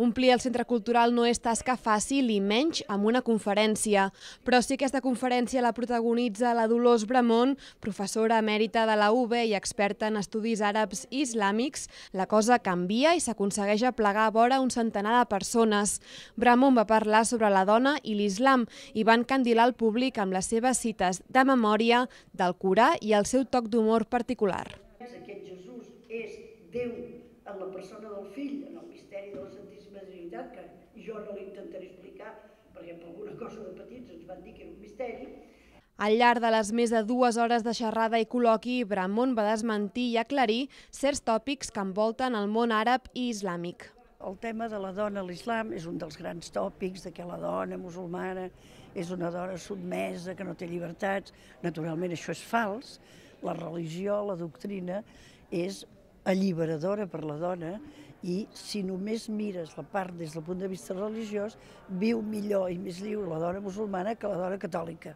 Omplir el centre cultural no és tasca fàcil i menys amb una conferència, però sí que aquesta conferència la protagonitza la Dolors Bramont, professora emèrita de la UB i experta en estudis àrabs i islàmics, la cosa canvia i s'aconsegueix aplegar a vora un centenar de persones. Bramont va parlar sobre la dona i l'islam i van candilar el públic amb les seves cites de memòria, del Corà i el seu toc d'humor particular. Aquest Jesús és Déu en la persona del fill, en el misteri de la Santíssima veritat que jo no l'intentaré intentaré explicar, perquè per alguna cosa de petits ens van dir que era un misteri. Al llarg de les més de dues hores de xerrada i col·loqui, Bramon va desmentir i aclarir certs tòpics que envolten el món àrab i islàmic. El tema de la dona a l'islam és un dels grans tòpics, de que la dona musulmana és una dona sotmesa, que no té llibertats. Naturalment això és fals. La religió, la doctrina, és alliberadora per la dona i si només mires la part des del punt de vista religiós, viu millor i més lliure la dona musulmana que la dona catòlica.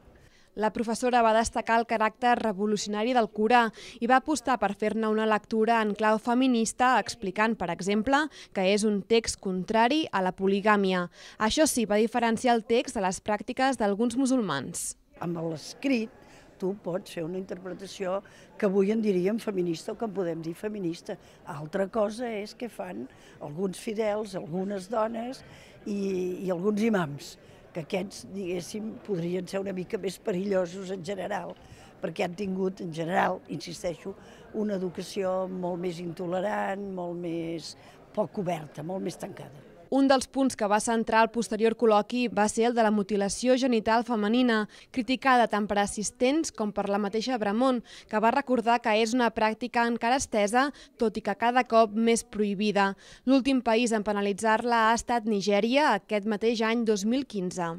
La professora va destacar el caràcter revolucionari del Corà i va apostar per fer-ne una lectura en clau feminista, explicant, per exemple, que és un text contrari a la poligàmia. Això sí, va diferenciar el text de les pràctiques d'alguns musulmans. Amb l'escrit tu pots fer una interpretació que avui en diríem feminista o que en podem dir feminista. Altra cosa és que fan alguns fidels, algunes dones i, i alguns imams, que aquests, diguéssim, podrien ser una mica més perillosos en general, perquè han tingut, en general, insisteixo, una educació molt més intolerant, molt més poc oberta, molt més tancada. Un dels punts que va centrar el posterior col·loqui va ser el de la mutilació genital femenina, criticada tant per assistents com per la mateixa Bramont, que va recordar que és una pràctica encara estesa, tot i que cada cop més prohibida. L'últim país en penalitzar-la ha estat Nigèria aquest mateix any 2015.